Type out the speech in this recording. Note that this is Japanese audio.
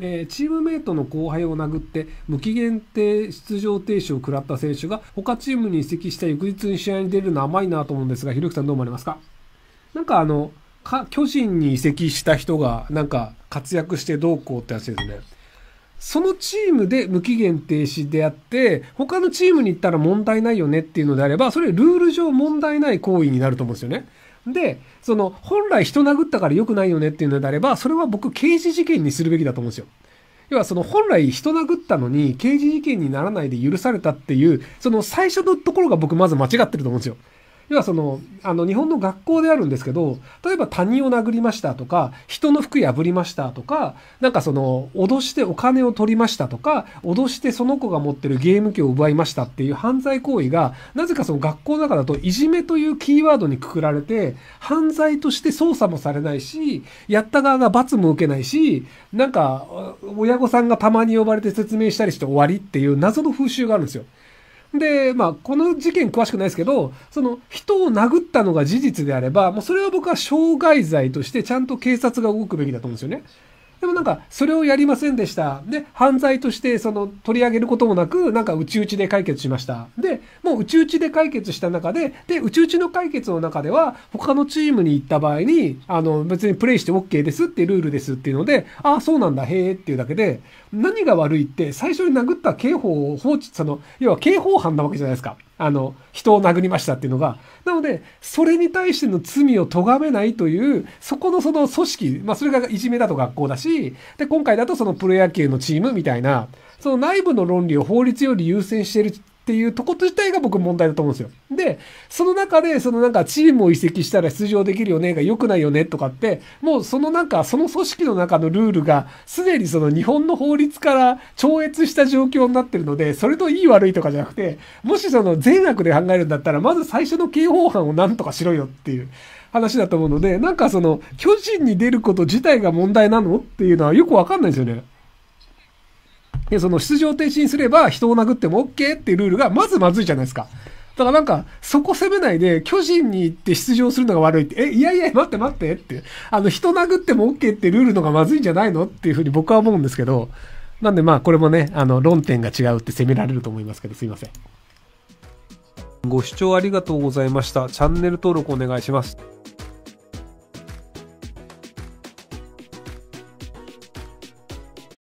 えー、チームメイトの後輩を殴って無期限定出場停止を食らった選手が他チームに移籍した翌日に試合に出るのは甘いなと思うんですが、ひろゆきさんどう思われますかなんかあの、か、巨人に移籍した人がなんか活躍してどうこうってやつですね。そのチームで無期限停止であって、他のチームに行ったら問題ないよねっていうのであれば、それルール上問題ない行為になると思うんですよね。で、その、本来人殴ったから良くないよねっていうのであれば、それは僕、刑事事件にするべきだと思うんですよ。要はその本来人殴ったのに刑事事件にならないで許されたっていう、その最初のところが僕まず間違ってると思うんですよ。要はその、あの、日本の学校であるんですけど、例えば他人を殴りましたとか、人の服破りましたとか、なんかその、脅してお金を取りましたとか、脅してその子が持ってるゲーム機を奪いましたっていう犯罪行為が、なぜかその学校の中だと、いじめというキーワードにくくられて、犯罪として捜査もされないし、やった側が罰も受けないし、なんか、親御さんがたまに呼ばれて説明したりして終わりっていう謎の風習があるんですよ。で、まあ、この事件詳しくないですけど、その人を殴ったのが事実であれば、もうそれは僕は傷害罪としてちゃんと警察が動くべきだと思うんですよね。なんか、それをやりませんでした。で、犯罪としてその取り上げることもなく、なんか、うちうちで解決しました。で、もううちうちで解決した中で、で、うちうちの解決の中では、他のチームに行った場合に、あの、別にプレイして OK ですってルールですっていうので、ああ、そうなんだ、へえっていうだけで、何が悪いって、最初に殴った刑法を放置、その、要は刑法犯なわけじゃないですか。あの、人を殴りましたっていうのが。なので、それに対しての罪を咎めないという、そこのその組織、まあそれがいじめだと学校だし、で、今回だとそのプロ野球のチームみたいな、その内部の論理を法律より優先してるっていうとこと自体が僕問題だと思うんですよ。で、その中で、そのなんかチームを移籍したら出場できるよねが良くないよねとかって、もうそのなんか、その組織の中のルールが、すでにその日本の法律から超越した状況になってるので、それと良い悪いとかじゃなくて、もしその善悪で考えるんだったら、まず最初の刑法犯を何とかしろよっていう。話だと思うので、なんかその、巨人に出ること自体が問題なのっていうのはよくわかんないですよね。で、その出場停止にすれば人を殴っても OK っていうルールがまずまずいじゃないですか。だからなんか、そこ攻めないで、巨人に行って出場するのが悪いって、え、いやいや、待って待ってって、あの、人殴っても OK ってルールのがまずいんじゃないのっていうふうに僕は思うんですけど、なんでまあ、これもね、あの、論点が違うって責められると思いますけど、すいません。ご視聴ありがとうございました。チャンネル登録お願いします。